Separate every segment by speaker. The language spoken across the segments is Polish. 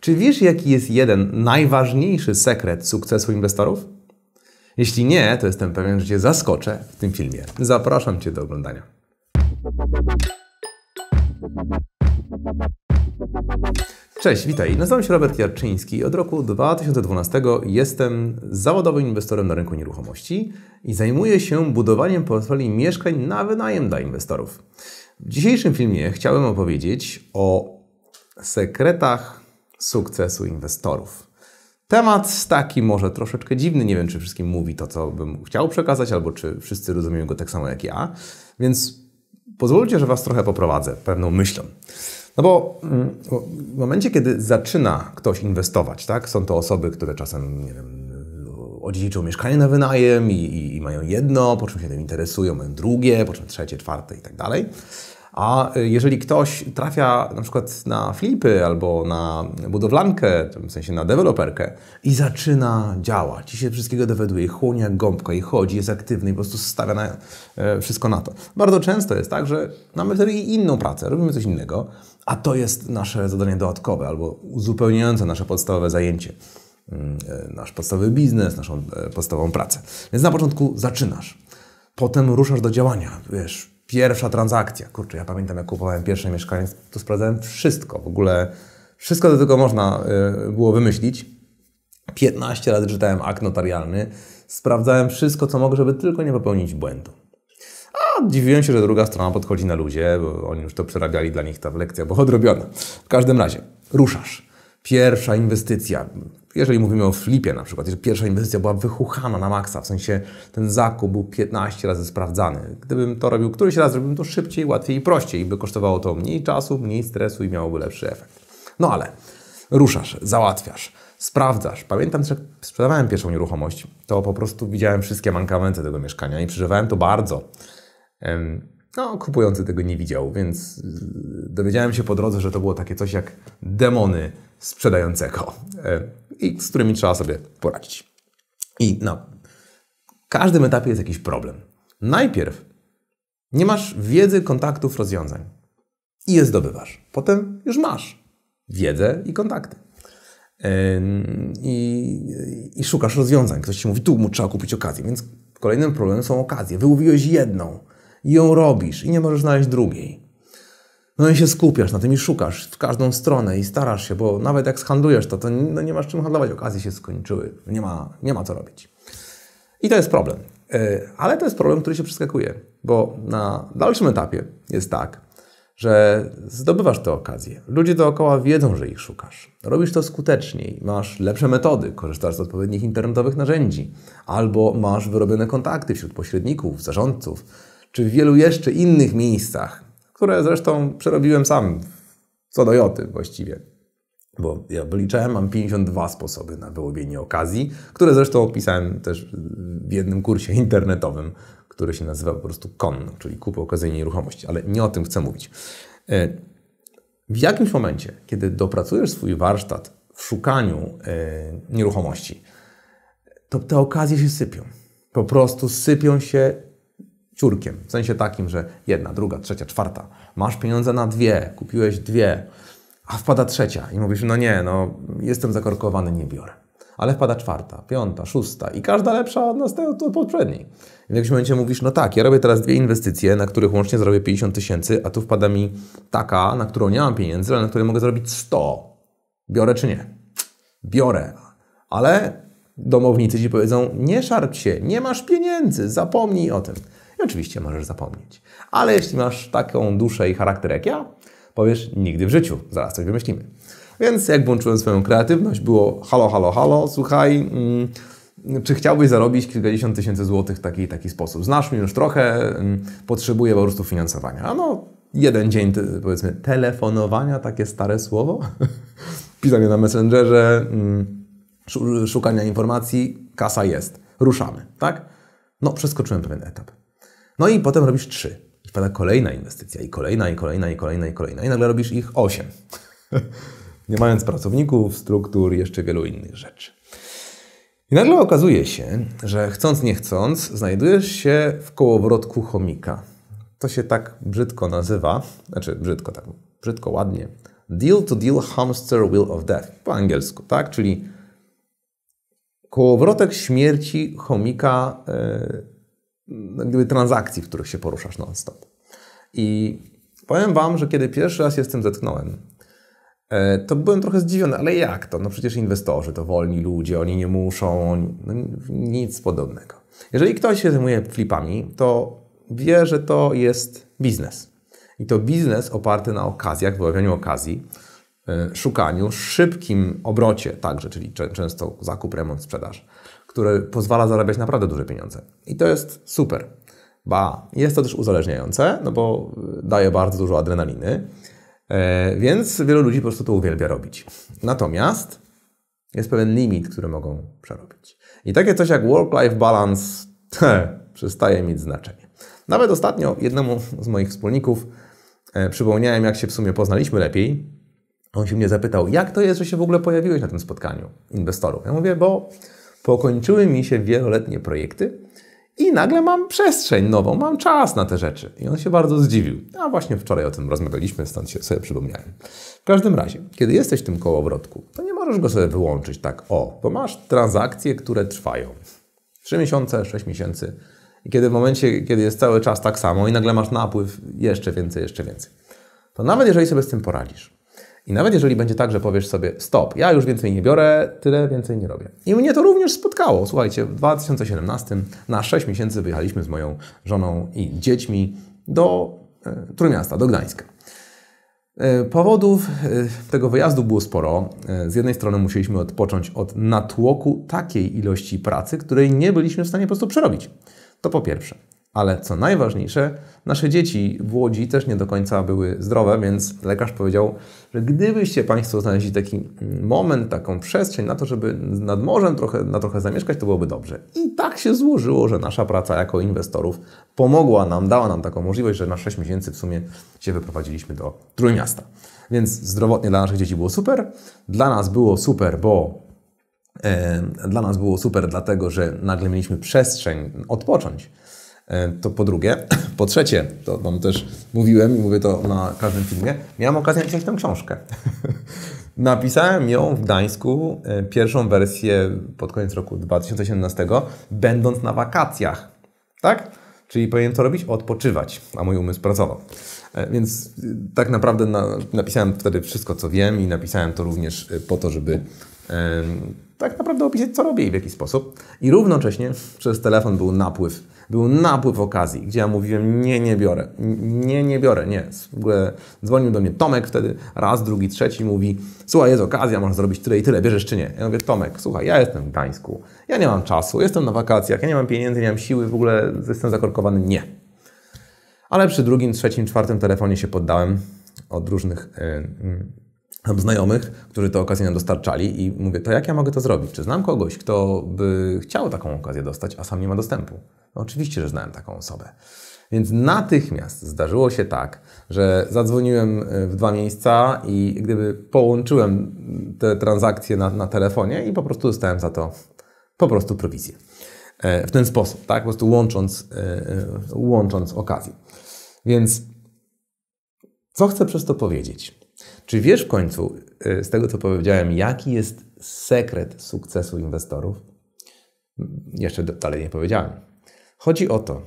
Speaker 1: Czy wiesz, jaki jest jeden najważniejszy sekret sukcesu inwestorów? Jeśli nie, to jestem pewien, że Cię zaskoczę w tym filmie. Zapraszam Cię do oglądania. Cześć, witaj. Nazywam się Robert Jarczyński od roku 2012 jestem zawodowym inwestorem na rynku nieruchomości i zajmuję się budowaniem portfeli mieszkań na wynajem dla inwestorów. W dzisiejszym filmie chciałem opowiedzieć o sekretach sukcesu inwestorów. Temat taki może troszeczkę dziwny, nie wiem czy wszystkim mówi to, co bym chciał przekazać, albo czy wszyscy rozumieją go tak samo jak ja, więc pozwólcie, że Was trochę poprowadzę pewną myślą. No bo mm, w momencie, kiedy zaczyna ktoś inwestować, tak, są to osoby, które czasem, nie wiem, odziedziczą mieszkanie na wynajem i, i, i mają jedno, po czym się tym interesują, mają drugie, po czym trzecie, czwarte i tak dalej. A y, jeżeli ktoś trafia na przykład na flipy albo na budowlankę, w sensie na deweloperkę i zaczyna działać i się wszystkiego dowiaduje, chłonie jak gąbka i chodzi, jest aktywny i po prostu stawia na, e, wszystko na to. Bardzo często jest tak, że mamy wtedy inną pracę, robimy coś innego, a to jest nasze zadanie dodatkowe albo uzupełniające nasze podstawowe zajęcie mm, e, nasz podstawowy biznes, naszą e, podstawową pracę. Więc na początku zaczynasz. Potem ruszasz do działania. Wiesz, Pierwsza transakcja. Kurczę, ja pamiętam, jak kupowałem pierwsze mieszkanie, to sprawdzałem wszystko. W ogóle wszystko, co tylko można y, było wymyślić. 15 razy czytałem akt notarialny. Sprawdzałem wszystko, co mogę, żeby tylko nie popełnić błędu. A dziwiłem się, że druga strona podchodzi na ludzie, bo oni już to przerabiali dla nich, ta lekcja była odrobiona. W każdym razie, ruszasz. Pierwsza inwestycja, jeżeli mówimy o flipie na przykład, że pierwsza inwestycja była wychuchana na maksa, w sensie ten zakup był 15 razy sprawdzany. Gdybym to robił któryś raz, zrobiłbym to szybciej, łatwiej i prościej, by kosztowało to mniej czasu, mniej stresu i miałoby lepszy efekt. No ale ruszasz, załatwiasz, sprawdzasz. Pamiętam, że sprzedawałem pierwszą nieruchomość, to po prostu widziałem wszystkie mankamenty tego mieszkania i przeżywałem to bardzo. No, kupujący tego nie widział, więc y, dowiedziałem się po drodze, że to było takie coś jak demony sprzedającego e, i z którymi trzeba sobie poradzić. I na każdym etapie jest jakiś problem. Najpierw nie masz wiedzy, kontaktów, rozwiązań i je zdobywasz. Potem już masz wiedzę i kontakty. I, I, szukasz rozwiązań. Ktoś ci mówi, tu mu trzeba kupić okazję. Więc kolejnym problemem są okazje. Wyłowiłeś jedną i ją robisz i nie możesz znaleźć drugiej. No i się skupiasz na tym i szukasz w każdą stronę i starasz się, bo nawet jak handlujesz to, to no nie masz czym handlować, okazje się skończyły, nie ma, nie ma co robić. I to jest problem. E, ale to jest problem, który się przeskakuje, bo na dalszym etapie jest tak, że zdobywasz te okazje. Ludzie dookoła wiedzą, że ich szukasz. Robisz to skuteczniej, masz lepsze metody, korzystasz z odpowiednich internetowych narzędzi, albo masz wyrobione kontakty wśród pośredników, zarządców, czy w wielu jeszcze innych miejscach, które zresztą przerobiłem sam co do joty właściwie. Bo ja wyliczałem, mam 52 sposoby na wyłowienie okazji, które zresztą opisałem też w jednym kursie internetowym, który się nazywa po prostu KON, czyli kupa okazyjnej nieruchomości, ale nie o tym chcę mówić. E, w jakimś momencie, kiedy dopracujesz swój warsztat w szukaniu e, nieruchomości, to te okazje się sypią. Po prostu sypią się ciurkiem. W sensie takim, że jedna, druga, trzecia, czwarta. Masz pieniądze na dwie, kupiłeś dwie, a wpada trzecia i mówisz, no nie, no jestem zakorkowany, nie biorę. Ale wpada czwarta, piąta, szósta i każda lepsza od, nas, od poprzedniej. I w jakimś momencie mówisz, no tak, ja robię teraz dwie inwestycje, na których łącznie zrobię 50 tysięcy, a tu wpada mi taka, na którą nie mam pieniędzy, ale na której mogę zrobić 100. Biorę czy nie? Biorę. Ale domownicy ci powiedzą, nie szarp się, nie masz pieniędzy, zapomnij o tym i no, oczywiście możesz zapomnieć. Ale jeśli masz taką duszę i charakter jak ja, powiesz nigdy w życiu, zaraz coś wymyślimy. Więc jak włączyłem swoją kreatywność, było halo, halo, halo, słuchaj, mm, czy chciałbyś zarobić kilkadziesiąt tysięcy złotych w taki taki sposób? Znasz mnie już trochę, mm, potrzebuję po prostu finansowania. A no, jeden dzień, powiedzmy, telefonowania, takie stare słowo, pisanie na Messengerze, mm, szukania informacji, kasa jest, ruszamy, tak? No, przeskoczyłem pewien etap. No i potem robisz trzy. I wpada kolejna inwestycja, i kolejna, i kolejna, i kolejna, i kolejna. I nagle robisz ich osiem. Nie mając pracowników, struktur, jeszcze wielu innych rzeczy. I nagle okazuje się, że chcąc nie chcąc, znajdujesz się w kołowrotku chomika. To się tak brzydko nazywa, znaczy brzydko, tak brzydko, ładnie. Deal to deal hamster wheel of death po angielsku, tak? Czyli kołowrotek śmierci chomika. Yy, no, gdyby transakcji, w których się poruszasz non-stop. I powiem Wam, że kiedy pierwszy raz się z tym zetknąłem, e, to byłem trochę zdziwiony, ale jak to? No przecież inwestorzy to wolni ludzie, oni nie muszą, oni... No, nic podobnego. Jeżeli ktoś się zajmuje flipami, to wie, że to jest biznes. I to biznes oparty na okazjach, wyławianiu okazji, e, szukaniu, szybkim obrocie także, czyli często zakup, remont, sprzedaż które pozwala zarabiać naprawdę duże pieniądze. I to jest super. Ba, jest to też uzależniające, no bo y, daje bardzo dużo adrenaliny, e, więc wielu ludzi po prostu to uwielbia robić. Natomiast jest pewien limit, który mogą przerobić. I takie coś jak work-life balance przestaje mieć znaczenie. Nawet ostatnio jednemu z moich wspólników e, przypomniałem, jak się w sumie poznaliśmy lepiej. On się mnie zapytał, jak to jest, że się w ogóle pojawiłeś na tym spotkaniu inwestorów. Ja mówię, bo Pokończyły mi się wieloletnie projekty i nagle mam przestrzeń nową, mam czas na te rzeczy. I on się bardzo zdziwił. A właśnie wczoraj o tym rozmawialiśmy, stąd się sobie przypomniałem. W każdym razie, kiedy jesteś w tym kołowrotku, to nie możesz go sobie wyłączyć tak o, bo masz transakcje, które trwają. 3 miesiące, 6 miesięcy. I kiedy w momencie, kiedy jest cały czas tak samo i nagle masz napływ jeszcze więcej, jeszcze więcej. To nawet jeżeli sobie z tym poradzisz, i nawet jeżeli będzie tak, że powiesz sobie stop, ja już więcej nie biorę, tyle więcej nie robię. I mnie to również spotkało. Słuchajcie, w 2017 na 6 miesięcy wyjechaliśmy z moją żoną i dziećmi do e, Trójmiasta, do Gdańska. E, powodów e, tego wyjazdu było sporo. Z jednej strony musieliśmy odpocząć od natłoku takiej ilości pracy, której nie byliśmy w stanie po prostu przerobić. To po pierwsze. Ale co najważniejsze, nasze dzieci w Łodzi też nie do końca były zdrowe, więc lekarz powiedział, że gdybyście Państwo znaleźli taki mm, moment, taką przestrzeń na to, żeby nad morzem trochę, na trochę zamieszkać, to byłoby dobrze. I tak się złożyło, że nasza praca jako inwestorów pomogła nam, dała nam taką możliwość, że na 6 miesięcy w sumie się wyprowadziliśmy do Trójmiasta. Więc zdrowotnie dla naszych dzieci było super, dla nas było super, bo dla nas było super, dlatego że nagle mieliśmy przestrzeń odpocząć. E, to po drugie. Po trzecie, to Wam też mówiłem i mówię to na każdym filmie, miałem okazję napisać tę książkę. Napisałem ją w Gdańsku, e, pierwszą wersję pod koniec roku 2017, będąc na wakacjach. Tak? Czyli powinienem to robić? Odpoczywać, a mój umysł pracował. E, więc tak naprawdę napisałem wtedy wszystko, co wiem i napisałem to również po to, żeby tak naprawdę opisać, co robię i w jaki sposób. I równocześnie przez telefon był napływ. Był napływ okazji, gdzie ja mówiłem, nie, nie biorę, nie, nie biorę, nie. W ogóle dzwonił do mnie Tomek wtedy, raz, drugi, trzeci, mówi, słuchaj, jest okazja, można zrobić tyle i tyle, bierzesz czy nie? Ja mówię, Tomek, słuchaj, ja jestem w Gdańsku, ja nie mam czasu, jestem na wakacjach, ja nie mam pieniędzy, nie mam siły, w ogóle jestem zakorkowany, nie. Ale przy drugim, trzecim, czwartym telefonie się poddałem od różnych... Yy, yy znajomych, którzy tę okazję nam dostarczali i mówię, to jak ja mogę to zrobić? Czy znam kogoś, kto by chciał taką okazję dostać, a sam nie ma dostępu? No oczywiście, że znałem taką osobę. Więc natychmiast zdarzyło się tak, że zadzwoniłem e, w dwa miejsca i gdyby połączyłem te transakcje na, na telefonie i po prostu dostałem za to po prostu prowizję. E, w ten sposób, tak? Po prostu łącząc, e, łącząc okazję. Więc co chcę przez to powiedzieć? Czy wiesz w końcu, y, z tego co powiedziałem, jaki jest sekret sukcesu inwestorów? Mm, jeszcze dalej nie powiedziałem. Chodzi o to,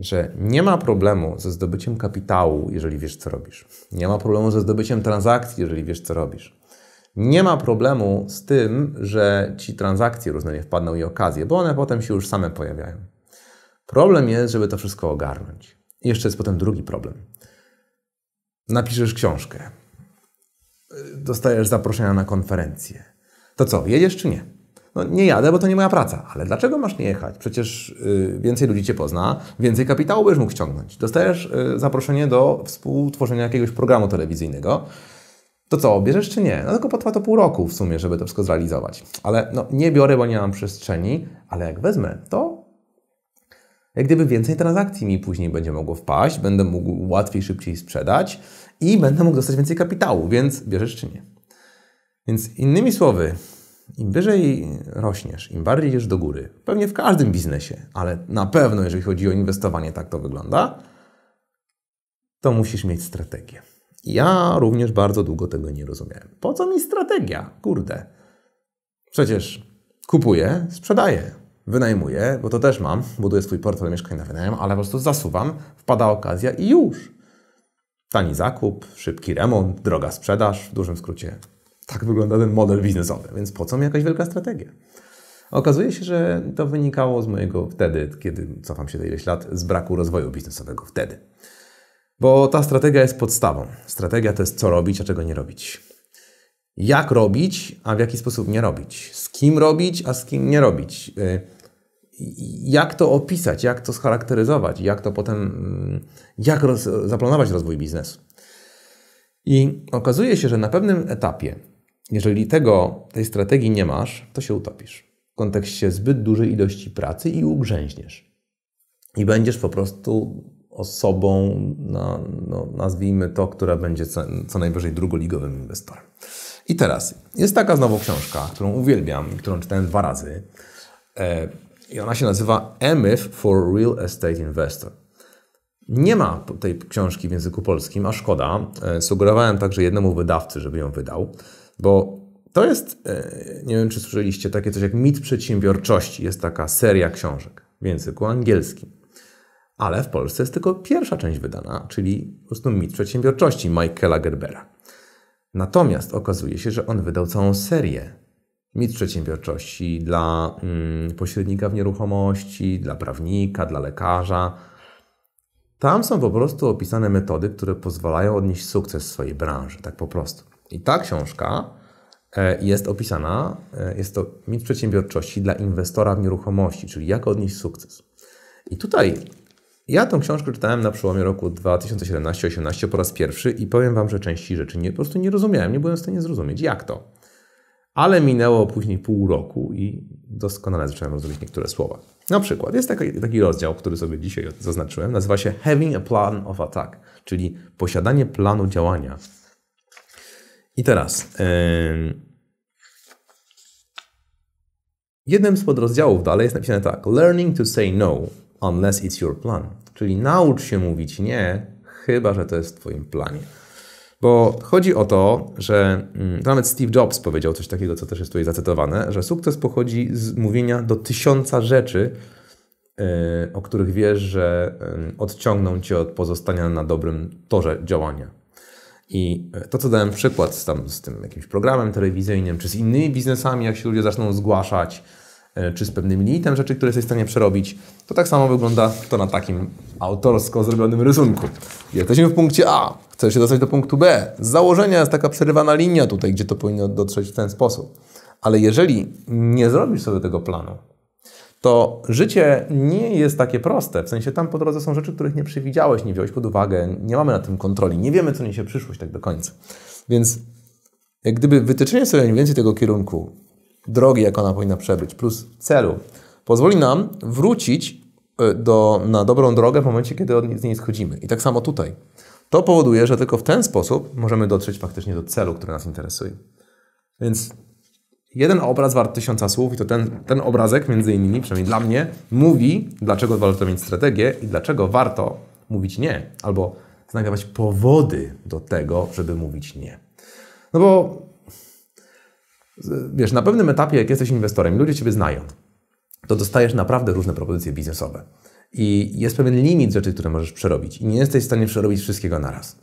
Speaker 1: że nie ma problemu ze zdobyciem kapitału, jeżeli wiesz, co robisz. Nie ma problemu ze zdobyciem transakcji, jeżeli wiesz, co robisz. Nie ma problemu z tym, że ci transakcje różne nie wpadną i okazje, bo one potem się już same pojawiają. Problem jest, żeby to wszystko ogarnąć. I jeszcze jest potem drugi problem. Napiszesz książkę, dostajesz zaproszenia na konferencję. To co, jedziesz czy nie? No nie jadę, bo to nie moja praca. Ale dlaczego masz nie jechać? Przecież y, więcej ludzi Cię pozna, więcej kapitału będziesz mógł ciągnąć. Dostajesz y, zaproszenie do współtworzenia jakiegoś programu telewizyjnego. To co, bierzesz czy nie? No tylko potrwa to pół roku w sumie, żeby to wszystko zrealizować. Ale no, nie biorę, bo nie mam przestrzeni, ale jak wezmę, to jak gdyby więcej transakcji mi później będzie mogło wpaść, będę mógł łatwiej, szybciej sprzedać i będę mógł dostać więcej kapitału, więc bierzesz czy nie. Więc innymi słowy, im wyżej rośniesz, im bardziej idziesz do góry, pewnie w każdym biznesie, ale na pewno jeżeli chodzi o inwestowanie, tak to wygląda, to musisz mieć strategię. Ja również bardzo długo tego nie rozumiałem. Po co mi strategia? Kurde. Przecież kupuję, sprzedaję wynajmuję, bo to też mam, buduję swój portfel mieszkań na wynajem, ale po prostu zasuwam, wpada okazja i już. Tani zakup, szybki remont, droga sprzedaż, w dużym skrócie. Tak wygląda ten model biznesowy, więc po co mi jakaś wielka strategia? Okazuje się, że to wynikało z mojego wtedy, kiedy cofam się do ileś lat, z braku rozwoju biznesowego wtedy. Bo ta strategia jest podstawą. Strategia to jest co robić, a czego nie robić jak robić, a w jaki sposób nie robić. Z kim robić, a z kim nie robić. Y, jak to opisać, jak to scharakteryzować, jak to potem, mm, jak roz, zaplanować rozwój biznesu. I okazuje się, że na pewnym etapie, jeżeli tego, tej strategii nie masz, to się utopisz w kontekście zbyt dużej ilości pracy i ugrzęźniesz. I będziesz po prostu osobą, na, no, nazwijmy to, która będzie co, co najwyżej drugoligowym inwestorem. I teraz jest taka znowu książka, którą uwielbiam, którą czytałem dwa razy. E, i ona się nazywa EMIF for Real Estate Investor. Nie ma tej książki w języku polskim, a szkoda. E, sugerowałem także jednemu wydawcy, żeby ją wydał, bo to jest, e, nie wiem czy słyszeliście, takie coś jak mit przedsiębiorczości. Jest taka seria książek w języku angielskim. Ale w Polsce jest tylko pierwsza część wydana, czyli po prostu mit przedsiębiorczości Michaela Gerbera. Natomiast okazuje się, że on wydał całą serię mit przedsiębiorczości, dla mm, pośrednika w nieruchomości, dla prawnika, dla lekarza. Tam są po prostu opisane metody, które pozwalają odnieść sukces w swojej branży, tak po prostu. I ta książka e, jest opisana, e, jest to mit przedsiębiorczości dla inwestora w nieruchomości, czyli jak odnieść sukces. I tutaj ja tą książkę czytałem na przełomie roku 2017-2018 po raz pierwszy i powiem Wam, że części rzeczy nie, po prostu nie rozumiałem, nie byłem w stanie zrozumieć, jak to. Ale minęło później pół roku i doskonale zacząłem rozumieć niektóre słowa. Na przykład jest taki, taki rozdział, który sobie dzisiaj zaznaczyłem, nazywa się Having a Plan of Attack, czyli posiadanie planu działania. I teraz. Yy... Jednym z podrozdziałów dalej jest napisane tak: Learning to say no unless it's your plan. Czyli naucz się mówić nie, chyba że to jest w Twoim planie. Bo chodzi o to, że mm, nawet Steve Jobs powiedział coś takiego, co też jest tutaj zacytowane, że sukces pochodzi z mówienia do tysiąca rzeczy, e, o których wiesz, że odciągną cię od pozostania na dobrym torze działania. I e, to, co dałem przykład z, tam, z tym jakimś programem telewizyjnym, czy z innymi biznesami, jak się ludzie zaczną zgłaszać, E, czy z pewnym limitem rzeczy, które jesteś w stanie przerobić, to tak samo wygląda to na takim autorsko zrobionym rysunku. Jesteśmy w punkcie A, chcesz się dostać do punktu B. Z założenia jest taka przerywana linia tutaj, gdzie to powinno dotrzeć w ten sposób. Ale jeżeli nie zrobisz sobie tego planu, to życie nie jest takie proste. W sensie tam po drodze są rzeczy, których nie przewidziałeś, nie wziąłeś pod uwagę, nie mamy na tym kontroli, nie wiemy, co niesie przyszłość tak do końca. Więc jak gdyby wytyczenie sobie mniej więcej tego kierunku, drogi, jaką ona powinna przebyć, plus celu, pozwoli nam wrócić y, do, na dobrą drogę w momencie, kiedy od, z niej schodzimy. I tak samo tutaj. To powoduje, że tylko w ten sposób możemy dotrzeć faktycznie do celu, który nas interesuje. Więc jeden obraz wart tysiąca słów i to ten, ten obrazek, między innymi, przynajmniej dla mnie, mówi, dlaczego warto mieć strategię i dlaczego warto mówić nie, albo znajdować powody do tego, żeby mówić nie. No bo wiesz, na pewnym etapie, jak jesteś inwestorem, ludzie Ciebie znają, to dostajesz naprawdę różne propozycje biznesowe. I jest pewien limit rzeczy, które możesz przerobić. I nie jesteś w stanie przerobić wszystkiego naraz.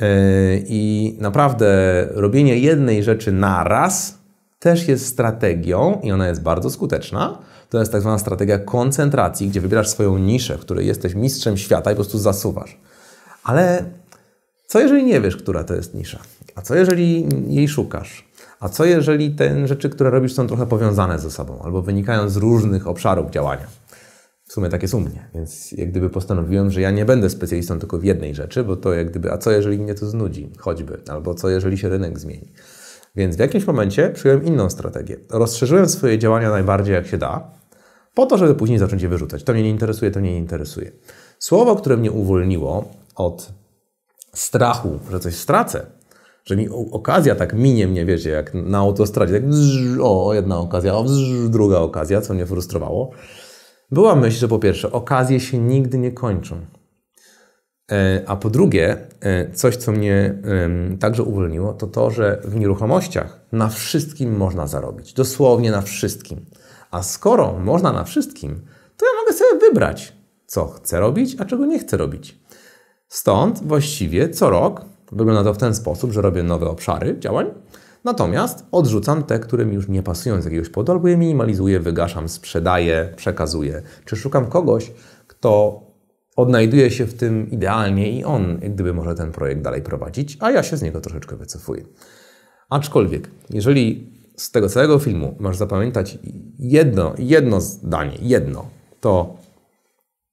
Speaker 1: E, I naprawdę robienie jednej rzeczy naraz też jest strategią i ona jest bardzo skuteczna. To jest tak zwana strategia koncentracji, gdzie wybierasz swoją niszę, w której jesteś mistrzem świata i po prostu zasuwasz. Ale co jeżeli nie wiesz, która to jest nisza? A co jeżeli jej szukasz? A co jeżeli te rzeczy, które robisz, są trochę powiązane ze sobą albo wynikają z różnych obszarów działania? W sumie takie sumnie, więc jak gdyby postanowiłem, że ja nie będę specjalistą tylko w jednej rzeczy, bo to jak gdyby, a co jeżeli mnie to znudzi, choćby, albo co jeżeli się rynek zmieni. Więc w jakimś momencie przyjąłem inną strategię. Rozszerzyłem swoje działania najbardziej jak się da, po to, żeby później zacząć je wyrzucać. To mnie nie interesuje, to mnie nie interesuje. Słowo, które mnie uwolniło od strachu, że coś stracę, że mi okazja tak minie mnie, wiecie, jak na autostradzie, tak bzz, o, jedna okazja, o, bzz, druga okazja, co mnie frustrowało. Była myśl, że po pierwsze, okazje się nigdy nie kończą. E, a po drugie, e, coś, co mnie także uwolniło, to to, że w nieruchomościach na wszystkim można zarobić. Dosłownie na wszystkim. A skoro można na wszystkim, to ja mogę sobie wybrać, co chcę robić, a czego nie chcę robić. Stąd właściwie co rok Wygląda to w ten sposób, że robię nowe obszary działań, natomiast odrzucam te, które mi już nie pasują z jakiegoś powodu, albo je minimalizuję, wygaszam, sprzedaję, przekazuję. Czy szukam kogoś, kto odnajduje się w tym idealnie i on jak gdyby może ten projekt dalej prowadzić, a ja się z niego troszeczkę wycofuję. Aczkolwiek, jeżeli z tego całego filmu masz zapamiętać jedno, jedno zdanie, jedno, to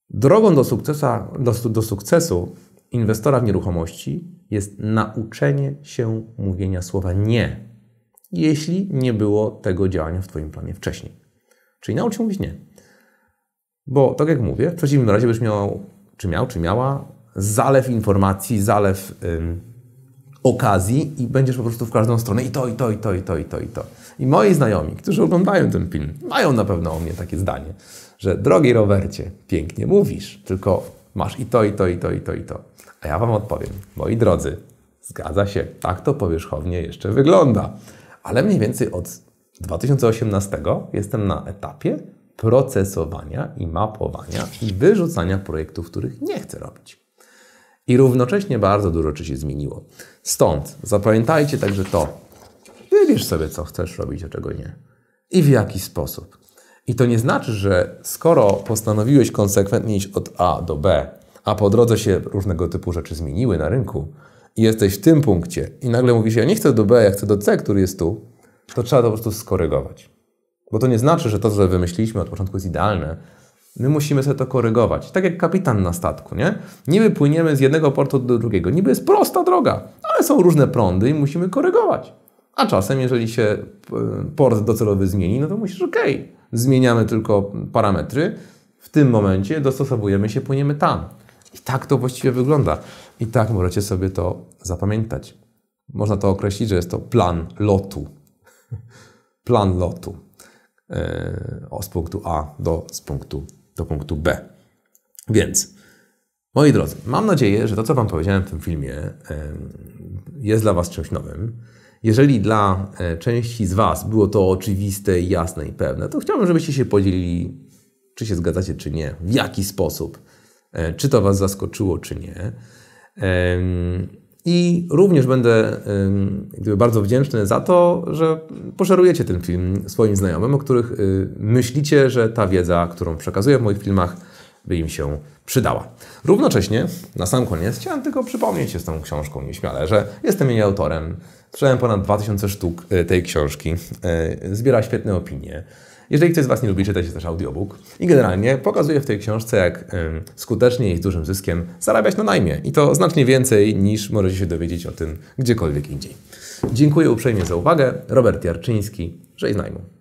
Speaker 1: drogą do, sukcesa, do, do sukcesu inwestora w nieruchomości jest nauczenie się mówienia słowa nie, jeśli nie było tego działania w Twoim planie wcześniej. Czyli naucz się mówić nie. Bo tak jak mówię, w przeciwnym razie byś miał, czy miał, czy miała zalew informacji, zalew ym, okazji i będziesz po prostu w każdą stronę i to, i to, i to, i to, i to, i to. I moi znajomi, którzy oglądają ten film, mają na pewno o mnie takie zdanie, że drogi Robercie, pięknie mówisz, tylko Masz i to, i to, i to, i to, i to. A ja Wam odpowiem, moi drodzy, zgadza się, tak to powierzchownie jeszcze wygląda. Ale mniej więcej od 2018 jestem na etapie procesowania i mapowania i wyrzucania projektów, których nie chcę robić. I równocześnie bardzo dużo czy się zmieniło. Stąd zapamiętajcie także to, wybierz sobie, co chcesz robić, a czego nie. I w jaki sposób. I to nie znaczy, że skoro postanowiłeś konsekwentnie iść od A do B, a po drodze się różnego typu rzeczy zmieniły na rynku i jesteś w tym punkcie i nagle mówisz, ja nie chcę do B, ja chcę do C, który jest tu, to trzeba to po prostu skorygować. Bo to nie znaczy, że to, co wymyśliliśmy od początku jest idealne. My musimy sobie to korygować. Tak jak kapitan na statku, nie? Niby płyniemy z jednego portu do drugiego. Niby jest prosta droga, ale są różne prądy i musimy korygować. A czasem, jeżeli się e, port docelowy zmieni, no to musisz, okej, okay, zmieniamy tylko parametry. W tym momencie dostosowujemy się, płyniemy tam. I tak to właściwie wygląda. I tak możecie sobie to zapamiętać. Można to określić, że jest to plan lotu. Plan lotu z e, punktu A do, z punktu, do punktu B. Więc, moi drodzy, mam nadzieję, że to, co Wam powiedziałem w tym filmie, jest dla Was czymś nowym. Jeżeli dla e, części z Was było to oczywiste, jasne i pewne, to chciałbym, żebyście się podzielili, czy się zgadzacie, czy nie, w jaki sposób, e, czy to Was zaskoczyło, czy nie. I również będę bardzo wdzięczny za to, że poszerujecie ten film swoim znajomym, o których y, myślicie, że ta wiedza, którą przekazuję w moich filmach, by im się przydała. Równocześnie, na sam koniec, chciałem tylko przypomnieć się z tą książką nieśmiale, że jestem jej autorem. Sprzedałem ponad 2000 sztuk y, tej książki. Y, zbiera świetne opinie. Jeżeli ktoś z Was nie lubi czytać, jest też audiobook. I generalnie pokazuje w tej książce, jak y, skutecznie i z dużym zyskiem zarabiać na najmie. I to znacznie więcej niż możecie się dowiedzieć o tym gdziekolwiek indziej. Dziękuję uprzejmie za uwagę. Robert Jarczyński, że i najmu.